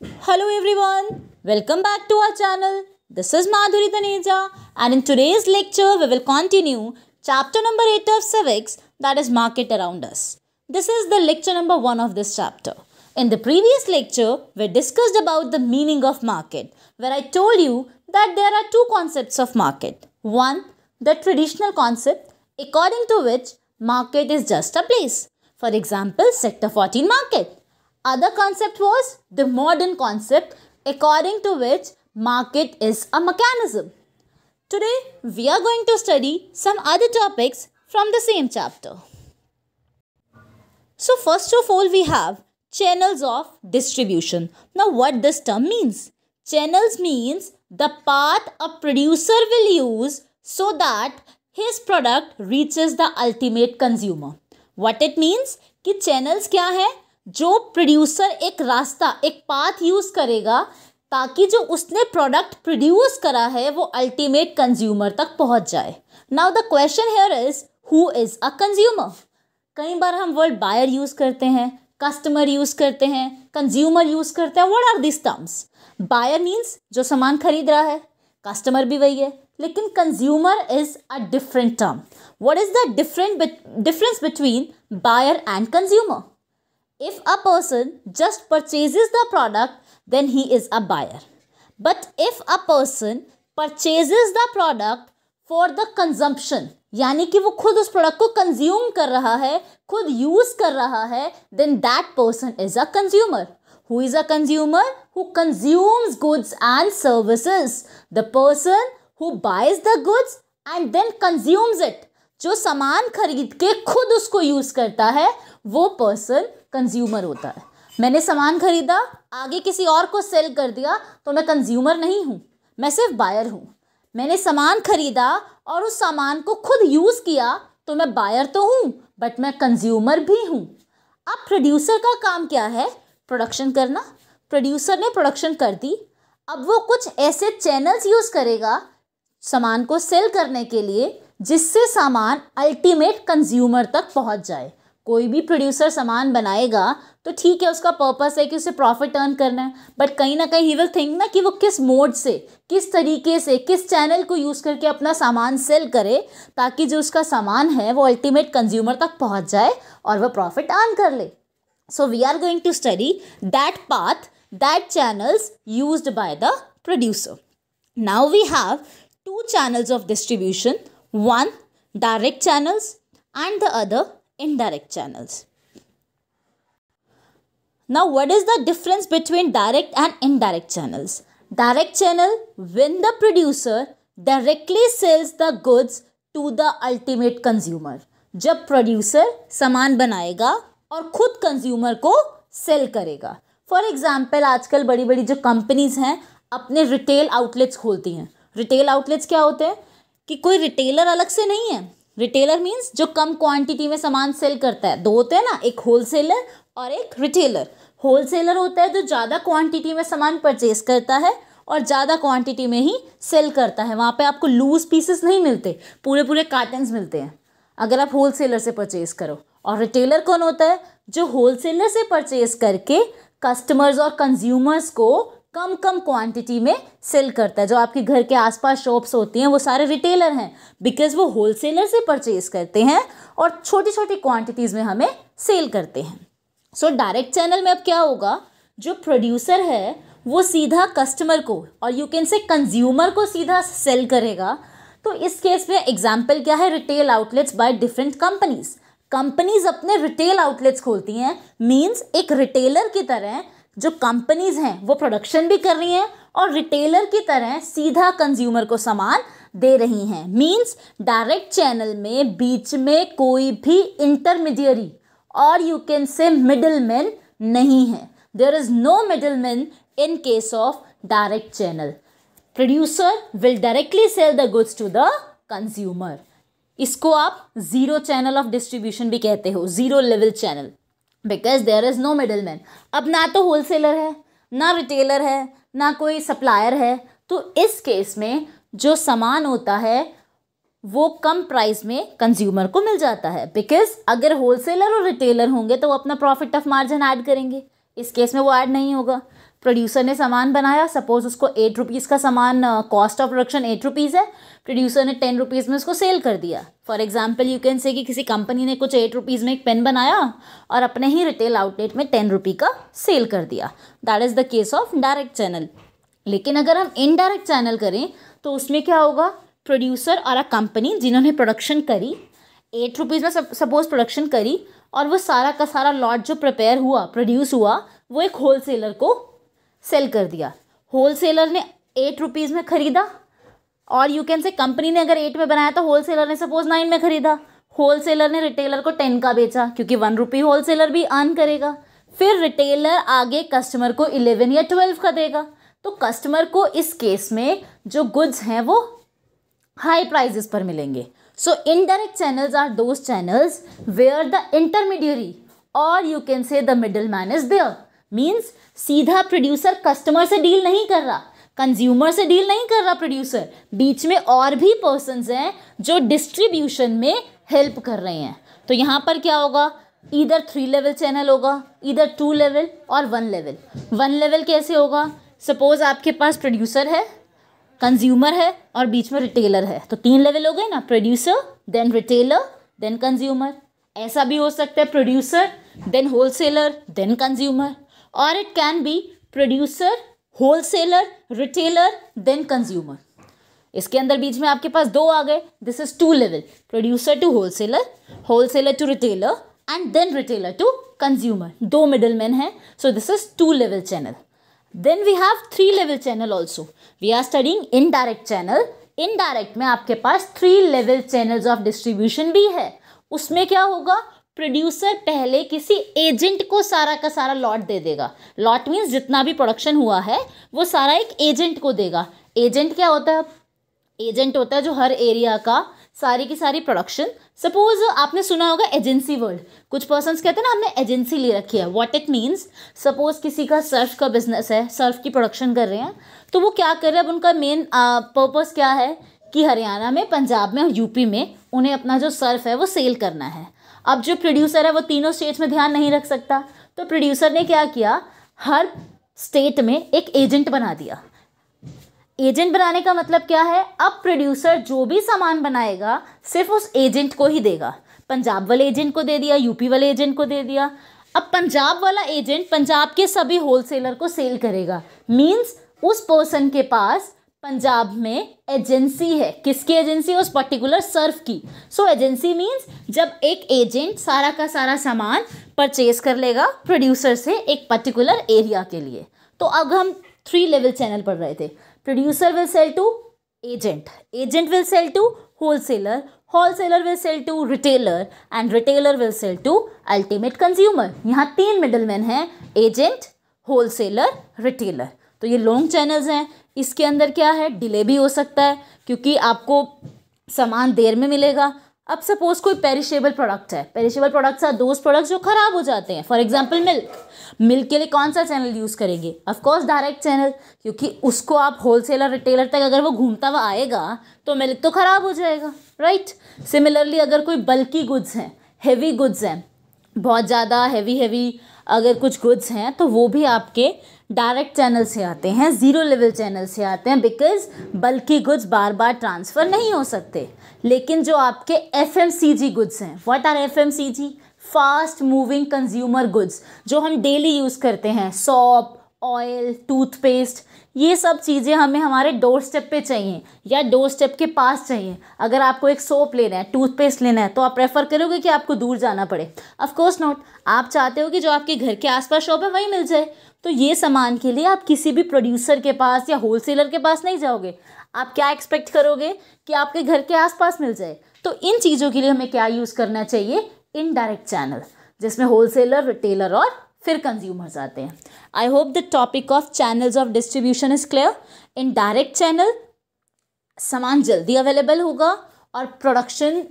Hello everyone, welcome back to our channel. This is Madhuri Taneja and in today's lecture we will continue chapter number 8 of civics that is market around us. This is the lecture number 1 of this chapter. In the previous lecture we discussed about the meaning of market where I told you that there are two concepts of market. One, the traditional concept according to which market is just a place. For example, sector 14 market other concept was the modern concept according to which market is a mechanism. Today we are going to study some other topics from the same chapter. So first of all we have channels of distribution. Now what this term means? Channels means the path a producer will use so that his product reaches the ultimate consumer. What it means कि channels क्या है जो producer एक रास्ता एक path use करेगा ताकि जो उसने प्रोडक्ट प्रोड्यूस करा है वो अल्टीमेट कंज्यूमर तक पहुंच जाए now the question here is who is a consumer कई बार हम वर्ड बायर यूज़ करते हैं कस्टमर यूज़ करते हैं कंज्यूमर यूज़ करते हैं what are this terms buyer means जो सामान खरीद रहा है कस्टमर भी वही है लेकिन consumer is a different term what is the different difference between buyer and consumer If a person just purchases the product, then he is a buyer. But if a person purchases the product for the consumption, यानी कि वो खुद उस product को consume कर रहा है खुद यूज कर रहा है then that person is a consumer who is a consumer who consumes goods and services the person who buys the goods and then consumes it जो सामान खरीद के खुद उसको यूज करता है वो पर्सन कंज्यूमर होता है मैंने सामान खरीदा आगे किसी और को सेल कर दिया तो मैं कंज्यूमर नहीं हूँ मैं सिर्फ बायर हूँ मैंने सामान खरीदा और उस सामान को खुद यूज़ किया तो मैं बायर तो हूँ बट मैं कंज्यूमर भी हूँ अब प्रोड्यूसर का काम क्या है प्रोडक्शन करना प्रोड्यूसर ने प्रोडक्शन कर दी अब वो कुछ ऐसे चैनल्स यूज़ करेगा सामान को सेल करने के लिए जिससे सामान अल्टीमेट कंज्यूमर तक पहुंच जाए कोई भी प्रोड्यूसर सामान बनाएगा तो ठीक है उसका पर्पस है कि उसे प्रॉफिट अर्न करना है बट कहीं ना कहीं ही विल थिंक ना कि वो किस मोड से किस तरीके से किस चैनल को यूज़ करके अपना सामान सेल करे ताकि जो उसका सामान है वो अल्टीमेट कंज्यूमर तक पहुंच जाए और वह प्रॉफिट अर्न कर ले so we are going to study that path that channels use by the producer now we have two channels of distribution one direct channels and the other indirect channels. Now, what is the difference between direct and indirect channels? Direct channel, when the producer directly sells the goods to the ultimate consumer. जब producer सामान बनाएगा और खुद consumer को sell करेगा For example, आजकल बड़ी बड़ी जो companies हैं अपने retail outlets खोलती हैं Retail outlets क्या होते हैं कि कोई retailer अलग से नहीं है रिटेलर मीन्स जो कम क्वांटिटी में सामान सेल करता है दो होते हैं ना एक होलसेलर और एक रिटेलर होलसेलर होता है जो ज़्यादा क्वांटिटी में सामान परचेज करता है और ज़्यादा क्वांटिटी में ही सेल करता है वहाँ पे आपको लूज पीसेस नहीं मिलते पूरे पूरे कार्टन्स मिलते हैं अगर आप होलसेलर से परचेज करो और रिटेलर कौन होता है जो होलसेलर से परचेज करके कस्टमर्स और कंज्यूमर्स को कम कम क्वांटिटी में सेल करता है जो आपके घर के आसपास शॉप्स होती हैं वो सारे रिटेलर हैं बिकॉज वो होलसेलर से परचेज करते हैं और छोटी छोटी क्वांटिटीज़ में हमें सेल करते हैं सो डायरेक्ट चैनल में अब क्या होगा जो प्रोड्यूसर है वो सीधा कस्टमर को और यू कैन से कंज्यूमर को सीधा सेल करेगा तो इस केस में एग्जाम्पल क्या है retail outlets by different companies companies अपने रिटेल आउटलेट्स खोलती हैं मीन्स एक रिटेलर की तरह जो कंपनीज हैं वो प्रोडक्शन भी कर रही हैं और रिटेलर की तरह सीधा कंज्यूमर को सामान दे रही हैं मींस डायरेक्ट चैनल में बीच में कोई भी इंटरमीडियरी और you can say middleman नहीं है there is no middleman in case of direct channel producer will directly sell the goods to the consumer इसको आप ज़ीरो चैनल ऑफ डिस्ट्रीब्यूशन भी कहते हो zero level channel because there is no middleman अब ना तो wholesaler है ना रिटेलर है ना कोई सप्लायर है तो इस केस में जो सामान होता है वो कम प्राइस में कंज्यूमर को मिल जाता है बिकॉज अगर होलसेलर और रिटेलर होंगे तो वो अपना प्रॉफिट ऑफ मार्जिन ऐड करेंगे इस केस में वो ऐड नहीं होगा प्रोड्यूसर ने सामान बनाया सपोज उसको एट रुपीज़ का सामान cost of production eight rupees है प्रोड्यूसर ने टेन रुपीज़ में उसको सेल कर दिया फॉर एग्जाम्पल यू कैन से कि किसी कंपनी ने कुछ एट रुपीज़ में एक पेन बनाया और अपने ही रिटेल आउटलेट में टेन रुपी का सेल कर दिया that is the case of direct channel लेकिन अगर हम इनडायरेक्ट चैनल करें तो उसमें क्या होगा प्रोड्यूसर और अ कंपनी जिन्होंने प्रोडक्शन करी एट रुपीज़ में सपोज प्रोडक्शन करी और वो सारा का सारा लॉट जो प्रिपेयर हुआ प्रोड्यूस हुआ वो एक होल सेलर को सेल कर दिया होल सेलर ने एट रुपीज़ में ख़रीदा और यू कैन से कंपनी ने अगर एट में बनाया तो होल सेलर ने सपोज नाइन में ख़रीदा होल सेलर ने रिटेलर को टेन का बेचा क्योंकि वन रुपी होल सेलर भी अर्न करेगा फिर रिटेलर आगे कस्टमर को इलेवन या ट्वेल्व का देगा तो कस्टमर को इस केस में जो गुड्स हैं वो हाई प्राइजेस पर मिलेंगे so indirect channels are those channels where the intermediary और you can say the middle man is there means सीधा प्रोड्यूसर कस्टमर से डील नहीं कर रहा कंज्यूमर से डील नहीं कर रहा प्रोड्यूसर बीच में और भी पर्सनस हैं जो डिस्ट्रीब्यूशन में हेल्प कर रहे हैं तो यहाँ पर क्या होगा इधर थ्री लेवल चैनल होगा इधर टू लेवल और वन लेवल वन लेवल कैसे होगा सपोज आपके पास प्रोड्यूसर है कंज्यूमर है और बीच में रिटेलर है तो तीन लेवल हो गए ना producer then retailer then consumer ऐसा भी हो सकता है producer then wholesaler then consumer और it can be producer wholesaler retailer then consumer इसके अंदर बीच में आपके पास दो आ गए this is two level producer to wholesaler wholesaler to retailer and then retailer to consumer दो मिडल मैन हैं so this is two level channel then we have three level channel also we are studying indirect channel indirect में आपके पास three level channels of distribution भी है उसमें क्या होगा प्रोड्यूसर पहले किसी एजेंट को सारा का सारा लॉट दे देगा लॉट मीन्स जितना भी प्रोडक्शन हुआ है वो सारा एक एजेंट को देगा एजेंट क्या होता है एजेंट होता है जो हर एरिया का सारी की सारी प्रोडक्शन सपोज आपने सुना होगा एजेंसी वर्ल्ड कुछ पर्सनस कहते हैं ना हमने एजेंसी ले रखी है वॉट इट मीन्स सपोज किसी का सर्फ का बिजनेस है सर्फ की प्रोडक्शन कर रहे हैं तो वो क्या कर रहे हैं अब उनका मेन पर्पज़ क्या है कि हरियाणा में पंजाब में और यूपी में उन्हें अपना जो सर्फ है वो सेल करना है अब जो प्रोड्यूसर है वो तीनों स्टेट्स में ध्यान नहीं रख सकता तो प्रोड्यूसर ने क्या किया हर स्टेट में एक एजेंट बना दिया एजेंट बनाने का मतलब क्या है अब प्रोड्यूसर जो भी सामान बनाएगा सिर्फ उस एजेंट को ही देगा पंजाब वाले एजेंट को दे दिया यूपी वाले एजेंट को दे दिया अब पंजाब वाला एजेंट पंजाब के सभी होलसेलर को सेल करेगा मीन्स उस पर्सन के पास पंजाब में एजेंसी है किसकी एजेंसी उस पर्टिकुलर सर्फ की सो एजेंसी मीन्स जब एक एजेंट सारा का सारा सामान परचेज कर लेगा प्रोड्यूसर से एक पर्टिकुलर एरिया के लिए तो अब हम थ्री लेवल चैनल पढ़ रहे थे producer will sell to agent agent will sell to wholesaler wholesaler will sell to retailer and retailer will sell to ultimate consumer यहाँ तीन मिडलमैन हैं एजेंट होलसेलर रिटेलर तो ये लॉन्ग चैनल्स हैं इसके अंदर क्या है डिले भी हो सकता है क्योंकि आपको सामान देर में मिलेगा अब सपोज़ कोई पेरिशेबल प्रोडक्ट है perishable products are those products जो ख़राब हो जाते हैं फॉर एग्जाम्पल मिल्क मिल्क के लिए कौन सा चैनल यूज़ करेंगे ऑफकोर्स डायरेक्ट चैनल क्योंकि उसको आप होलसेलर रिटेलर तक अगर वो घूमता हुआ आएगा तो मिल्क तो ख़राब हो जाएगा राइट सिमिलरली अगर कोई बल्की गुड्स हैं हैवी गुड्स हैं बहुत ज़्यादा हैवी हैवी अगर कुछ गुड्स हैं तो वो भी आपके डायरेक्ट चैनल से आते हैं ज़ीरो लेवल चैनल से आते हैं बिकॉज बल्कि गुड्स बार बार ट्रांसफ़र नहीं हो सकते लेकिन जो आपके F M C G goods हैं what are F M C G fast moving consumer goods जो हम डेली यूज़ करते हैं सॉप ऑयल टूथपेस्ट ये सब चीज़ें हमें हमारे डोर स्टेप पर चाहिए या डोर स्टेप के पास चाहिए अगर आपको एक सोप लेना है टूथपेस्ट लेना है तो आप प्रेफर करोगे कि आपको दूर जाना पड़े ऑफकोर्स नॉट आप चाहते हो कि जो आपके घर के आसपास शॉप है वहीं मिल जाए तो ये सामान के लिए आप किसी भी प्रोड्यूसर के पास या होलसेलर के पास नहीं जाओगे आप क्या एक्सपेक्ट करोगे कि आपके घर के आसपास मिल जाए तो इन चीज़ों के लिए हमें क्या यूज़ करना चाहिए इनडायरेक्ट चैनल जिसमें होलसेलर रिटेलर और फिर कंज्यूमर्स आते हैं I hope the topic of channels of distribution is clear in direct channel सामान जल्दी अवेलेबल होगा और प्रोडक्शन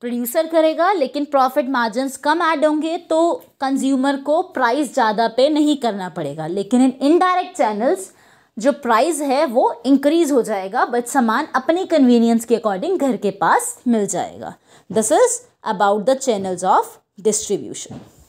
प्रोड्यूसर करेगा लेकिन प्रॉफिट मार्जिन्स कम ऐड होंगे तो कंज्यूमर को प्राइस ज़्यादा पे नहीं करना पड़ेगा लेकिन इन इनडायरेक्ट चैनल्स जो प्राइस है वो इंक्रीज हो जाएगा बट सामान अपनी कन्वीनियंस के अकॉर्डिंग घर के पास मिल जाएगा this is about the channels of distribution